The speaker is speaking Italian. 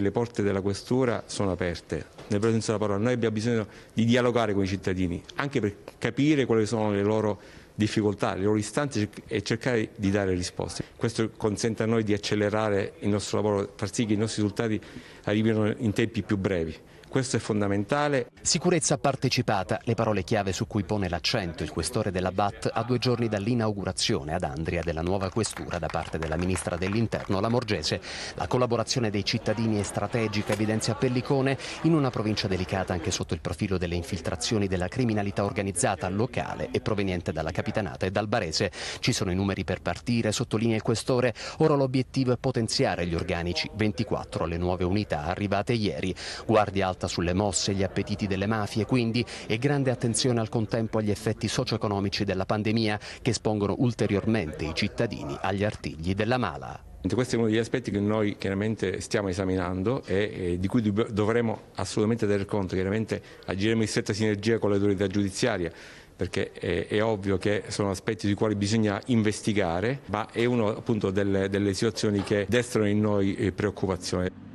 Le porte della questura sono aperte, nel vero senso della parola. Noi abbiamo bisogno di dialogare con i cittadini, anche per capire quali sono le loro difficoltà, le loro istanze e cercare di dare risposte. Questo consente a noi di accelerare il nostro lavoro, far sì che i nostri risultati arrivino in tempi più brevi questo è fondamentale. Sicurezza partecipata, le parole chiave su cui pone l'accento il questore della BAT a due giorni dall'inaugurazione ad Andria della nuova questura da parte della ministra dell'Interno, la Morgese. La collaborazione dei cittadini è strategica, evidenzia Pellicone, in una provincia delicata anche sotto il profilo delle infiltrazioni della criminalità organizzata locale e proveniente dalla Capitanata e dal Barese. Ci sono i numeri per partire, sottolinea il questore. Ora l'obiettivo è potenziare gli organici, 24 le nuove unità arrivate ieri. Guardia Alta sulle mosse e gli appetiti delle mafie, quindi, e grande attenzione al contempo agli effetti socio-economici della pandemia che espongono ulteriormente i cittadini agli artigli della mala. Questo è uno degli aspetti che noi chiaramente stiamo esaminando e, di cui dovremo assolutamente tener conto, chiaramente agiremo in stretta sinergia con l'autorità giudiziaria perché è, è, ovvio che sono aspetti sui quali bisogna investigare, ma è una delle, delle situazioni che destrano in noi eh, preoccupazione.